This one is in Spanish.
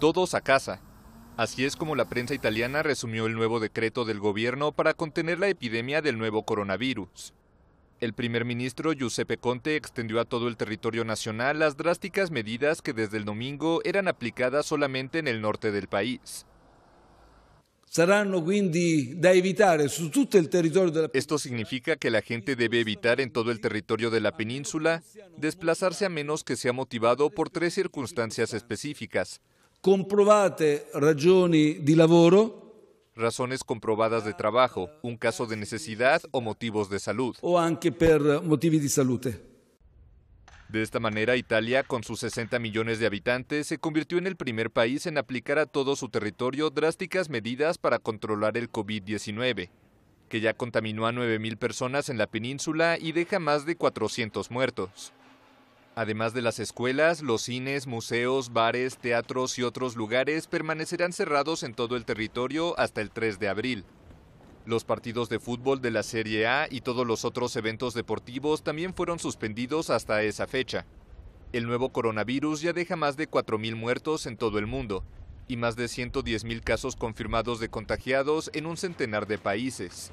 Todos a casa. Así es como la prensa italiana resumió el nuevo decreto del gobierno para contener la epidemia del nuevo coronavirus. El primer ministro Giuseppe Conte extendió a todo el territorio nacional las drásticas medidas que desde el domingo eran aplicadas solamente en el norte del país. Esto significa que la gente debe evitar en todo el territorio de la península desplazarse a menos que sea motivado por tres circunstancias específicas di razones comprobadas de trabajo, un caso de necesidad o motivos de salud. O anche per motivi di salute. De esta manera, Italia, con sus 60 millones de habitantes, se convirtió en el primer país en aplicar a todo su territorio drásticas medidas para controlar el COVID-19, que ya contaminó a 9.000 personas en la península y deja más de 400 muertos. Además de las escuelas, los cines, museos, bares, teatros y otros lugares permanecerán cerrados en todo el territorio hasta el 3 de abril. Los partidos de fútbol de la Serie A y todos los otros eventos deportivos también fueron suspendidos hasta esa fecha. El nuevo coronavirus ya deja más de 4.000 muertos en todo el mundo y más de 110.000 casos confirmados de contagiados en un centenar de países.